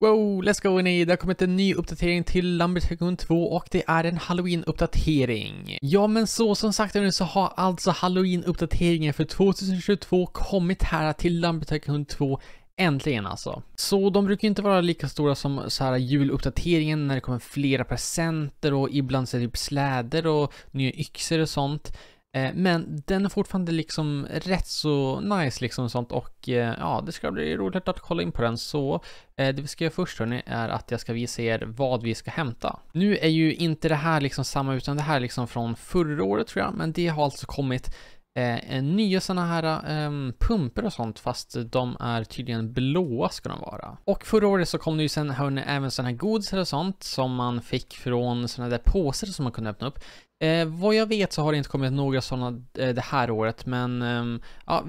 Wow, let's go in Det har kommit en ny uppdatering till Lambert 2 och det är en Halloween-uppdatering. Ja men så som sagt nu så har alltså Halloween-uppdateringen för 2022 kommit här till Lambert 2 Äntligen alltså. Så de brukar inte vara lika stora som så här juluppdateringen när det kommer flera presenter och ibland så typ släder och nya yxor och sånt. Eh, men den är fortfarande liksom rätt så nice liksom sånt och eh, ja, det ska bli roligt att kolla in på den så eh, det vi ska göra först hörni är att jag ska visa er vad vi ska hämta. Nu är ju inte det här liksom samma utan det här liksom från förra året tror jag, men det har alltså kommit Eh, nya sådana här eh, pumper och sånt fast de är tydligen blåa ska de vara. Och förra året så kom det ju sen hörni, även sådana här godisar och sånt som man fick från sådana där påsar som man kunde öppna upp. Eh, vad jag vet så har det inte kommit några sådana eh, det här året men ehm, eh, ja,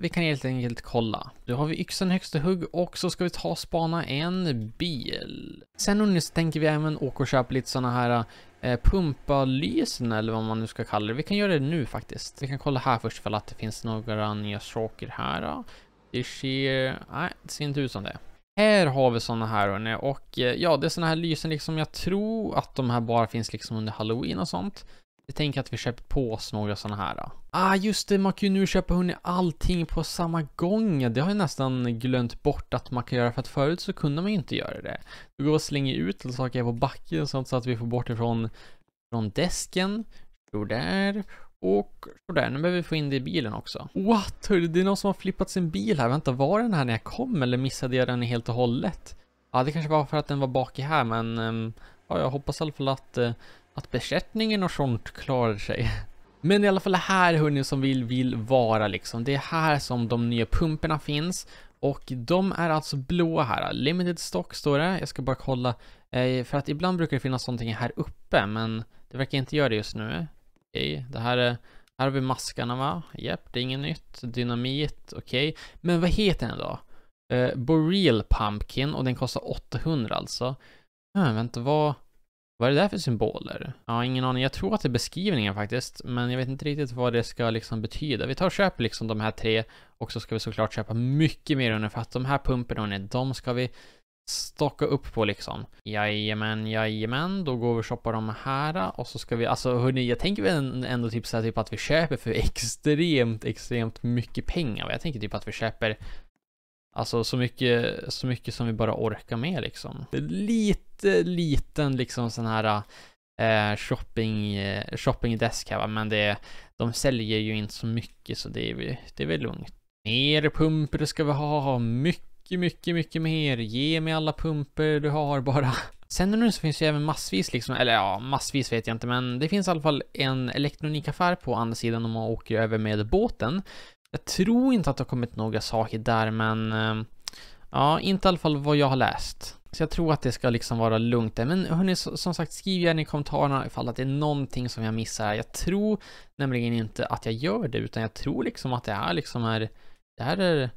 vi kan helt enkelt kolla. Då har vi yxan högsta hugg och så ska vi ta och spana en bil. Sen nu så tänker vi även åka och köpa lite sådana här Eh, Pumpa-lysen eller vad man nu ska kalla det. Vi kan göra det nu faktiskt. Vi kan kolla här först för att det finns några nya saker här. Det ser... Nej, det ser inte ut som det. Här har vi sådana här hörni och eh, ja, det är sådana här lysen liksom. Jag tror att de här bara finns liksom under halloween och sånt. Jag tänker att vi köper på oss några sådana här. Då. Ah, just det, man kan ju nu köpa hon allting på samma gång. Det har jag nästan glömt bort att man kan göra, för att förut så kunde man ju inte göra det. Du går och slänger ut eller saker på backen sånt så att vi får bort det från, från desken, där. och sådär, nu behöver vi få in det i bilen också. What? Det är någon som har flippat sin bil här. Vänta, var den här när jag kom eller missade jag den helt och hållet? Ja, det kanske var för att den var bak i här, men ehm, ja, jag hoppas i alla fall att eh, att besättningen och sånt klarar sig. Men i alla fall här hörni som vi vill vara liksom. Det är här som de nya pumperna finns. Och de är alltså blåa här. Limited stock står det. Jag ska bara kolla. Eh, för att ibland brukar det finnas någonting här uppe men det verkar inte göra det just nu. Okej, okay. det här är... Här har vi maskarna va? Japp, det är inget nytt. Dynamit, okej. Okay. Men vad heter den då? Uh, Boreal Pumpkin och den kostar 800 alltså. Hmm, vänta, vad... Vad är det där för symboler? Ja, ingen aning. Jag tror att det är beskrivningen faktiskt, men jag vet inte riktigt vad det ska liksom betyda. Vi tar och köper liksom de här tre och så ska vi såklart köpa mycket mer under för att de här pumperna, de ska vi stocka upp på liksom. Jajamän, jajamän, då går vi och shoppar de här och så ska vi, alltså hörni, jag tänker väl ändå typ så här, typ att vi köper för extremt, extremt mycket pengar. Jag tänker typ att vi köper Alltså så mycket, så mycket som vi bara orkar med liksom. Lite liten liksom sån här eh, shopping, eh, shoppingdesk här va? men det, de säljer ju inte så mycket så det är, det är väl lugnt. Mer pumper ska vi ha, mycket, mycket, mycket mer. Ge mig alla pumper du har bara. Sen nu så finns det ju även massvis liksom, eller ja, massvis vet jag inte, men det finns i alla fall en elektronikaffär på andra sidan om man åker över med båten jag tror inte att det har kommit några saker där, men eh, ja, inte i alla fall vad jag har läst. Så jag tror att det ska liksom vara lugnt där. Men hörni, som sagt, skriv gärna i kommentarerna ifall att det är någonting som jag missar. Jag tror nämligen inte att jag gör det, utan jag tror liksom att det här liksom är, det här är,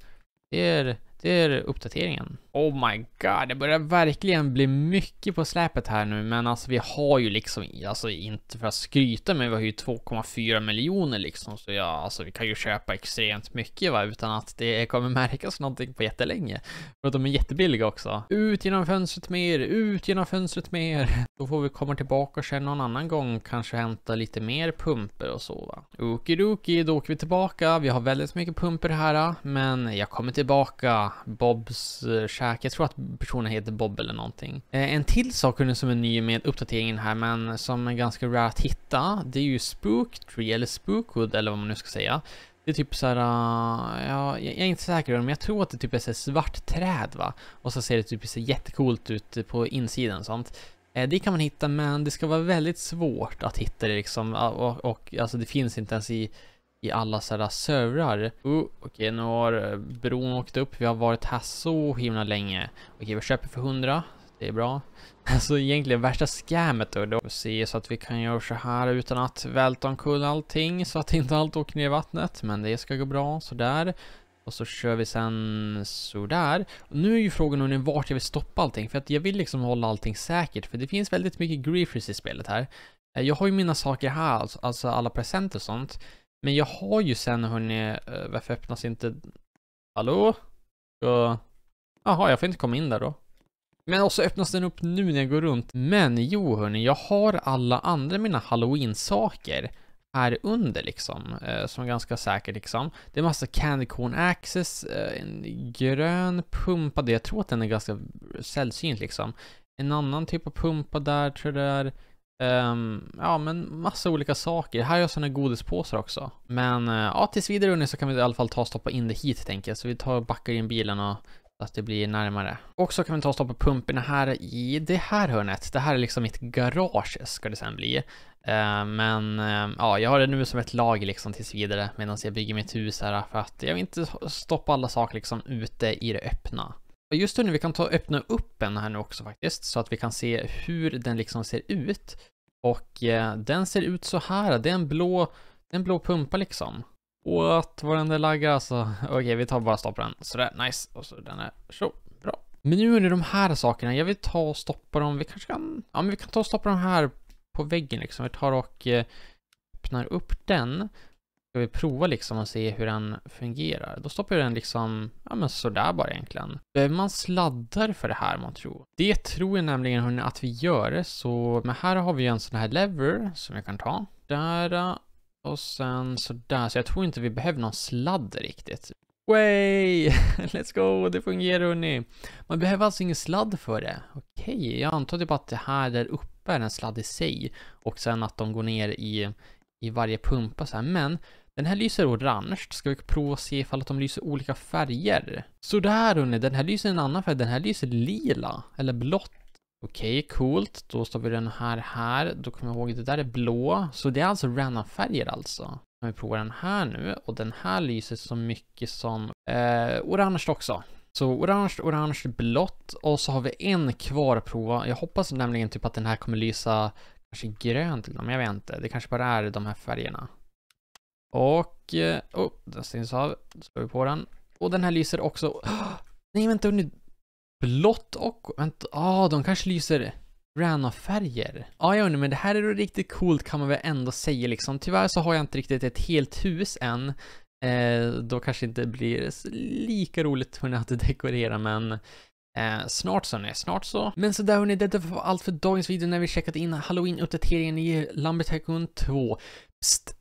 det är det är uppdateringen. Oh my god, det börjar verkligen bli mycket på släpet här nu, men alltså vi har ju liksom, alltså inte för att skryta, men vi har ju 2,4 miljoner liksom, så ja, alltså vi kan ju köpa extremt mycket va, utan att det kommer märkas någonting på jättelänge. För att de är jättebilliga också. Ut genom fönstret med er, ut genom fönstret med er. Då får vi komma tillbaka och sen någon annan gång, kanske hämta lite mer pumper och så va. Okidoki, då åker vi tillbaka. Vi har väldigt mycket pumper här, men jag kommer tillbaka Bobs eh, käk. Jag tror att personen heter Bob eller någonting. Eh, en till sak som är ny med uppdateringen här men som är ganska rare att hitta. Det är ju Spook Tree eller Spookwood eller vad man nu ska säga. Det är typ såhär, eh, ja, jag är inte säker men jag tror att det typ är svart träd va. Och så ser det typ så jättecoolt ut på insidan och sånt. Det kan man hitta men det ska vara väldigt svårt att hitta det liksom och, och alltså det finns inte ens i i alla sådana servrar. Oh, okej, okay, nu har eh, bron åkt upp. Vi har varit här så himla länge. Okej, okay, vi köper för hundra. Det är bra. Alltså egentligen värsta scammet då. då. Se så att vi kan göra så här utan att välta omkull allting så att inte allt åker ner i vattnet. Men det ska gå bra, sådär. Och så kör vi sen sådär. Och nu är ju frågan nu vart jag vill stoppa allting. För att jag vill liksom hålla allting säkert. För det finns väldigt mycket griefers i spelet här. Eh, jag har ju mina saker här, alltså, alltså alla presenter och sånt. Men jag har ju sen hörni, eh, varför öppnas inte... Hallå? Jaha, jag får inte komma in där då. Men också öppnas den upp nu när jag går runt. Men jo hörni, jag har alla andra mina halloween-saker här under liksom, eh, som är ganska säkert liksom. Det är massa Candy Corn Access, eh, en grön pumpa, det jag tror att den är ganska sällsynt liksom. En annan typ av pumpa där tror jag det är. Um, ja, men massa olika saker. Här har jag sådana godispåsar också. Men uh, ja, tills vidare nu så kan vi i alla fall ta och stoppa in det hit tänker jag. Så vi tar och backar in bilen och så att det blir närmare. Och så kan vi ta och stoppa pumporna här i det här hörnet. Det här är liksom mitt garage ska det sen bli. Uh, men uh, ja, jag har det nu som ett lager liksom tills vidare medan jag bygger mitt hus här för att jag vill inte stoppa alla saker liksom ute i det öppna. Just nu, vi kan ta, öppna upp den här nu också faktiskt, så att vi kan se hur den liksom ser ut. Och eh, den ser ut så här, det är en blå, en blå pumpa liksom. What, vad den där laggar alltså. Okej, okay, vi tar bara stopp på den. Sådär, nice. Och så den här, så, bra. Men nu är det de här sakerna, jag vill ta och stoppa dem, vi kanske kan, ja men vi kan ta och stoppa dem här på väggen liksom. Vi tar och eh, öppnar upp den ska vi prova liksom och se hur den fungerar. Då stoppar jag den liksom, ja men sådär bara egentligen. Behöver man sladdar för det här man tror? Det tror jag nämligen hörni, att vi gör, så men här har vi ju en sån här lever som jag kan ta. Där eh, och sen sådär, så jag tror inte vi behöver någon sladd riktigt. Way! Let's go! Det fungerar hörni. Man behöver alltså ingen sladd för det. Okej, okay, jag antar typ att det här där uppe är en sladd i sig och sen att de går ner i, i varje pumpa så här. Men den här lyser orange. Ska vi prova och se ifall att de lyser olika färger? Så där hörni, den här lyser en annan färg. Den här lyser lila, eller blått. Okej, okay, coolt. Då står vi den här här. Då kommer jag ihåg, att det där är blå. Så det är alltså random färger alltså. Om vi provar den här nu och den här lyser så mycket som eh, orange också. Så orange, orange, blått och så har vi en kvar att prova. Jag hoppas nämligen typ att den här kommer lysa kanske grönt, eller men jag vet inte. Det kanske bara är de här färgerna. Och, eh, oh, den syns av. Slår vi på den. Och den här lyser också. Oh, nej, vänta nu. Blått och, vänta, ah, oh, de kanske lyser Rana-färger. Ja, ah, jag undrar, men det här är då riktigt coolt kan man väl ändå säga liksom. Tyvärr så har jag inte riktigt ett helt hus än. Eh, då kanske inte blir lika roligt hörni att dekorera, men Eh, snart så, nej, snart så. Men sådär hörni, detta var allt för dagens video när vi checkat in halloween-uppdateringen i Lambert Tycoon 2.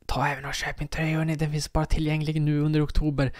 Ta även och köp min tröja hörni, den finns bara tillgänglig nu under oktober.